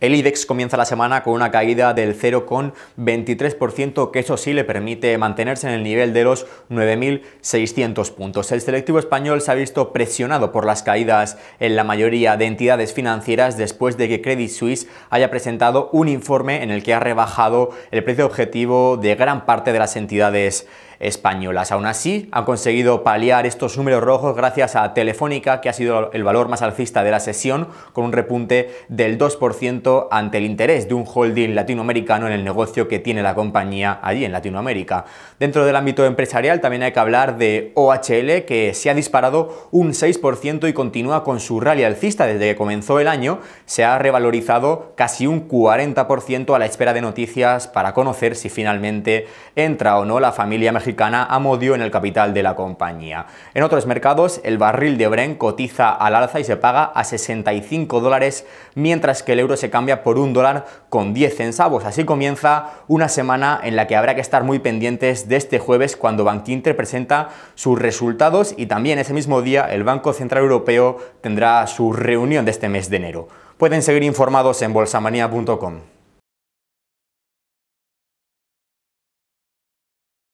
El IDEX comienza la semana con una caída del 0,23%, que eso sí le permite mantenerse en el nivel de los 9.600 puntos. El selectivo español se ha visto presionado por las caídas en la mayoría de entidades financieras después de que Credit Suisse haya presentado un informe en el que ha rebajado el precio objetivo de gran parte de las entidades españolas. Aún así, han conseguido paliar estos números rojos gracias a Telefónica, que ha sido el valor más alcista de la sesión, con un repunte del 2% ante el interés de un holding latinoamericano en el negocio que tiene la compañía allí en Latinoamérica. Dentro del ámbito empresarial también hay que hablar de OHL que se ha disparado un 6% y continúa con su rally alcista desde que comenzó el año, se ha revalorizado casi un 40% a la espera de noticias para conocer si finalmente entra o no la familia mexicana Amodio en el capital de la compañía. En otros mercados, el barril de Bren cotiza al alza y se paga a 65 dólares, mientras que el euro se cambia cambia por un dólar con 10 centavos. Así comienza una semana en la que habrá que estar muy pendientes de este jueves cuando Bankinter presenta sus resultados y también ese mismo día el Banco Central Europeo tendrá su reunión de este mes de enero. Pueden seguir informados en bolsamanía.com.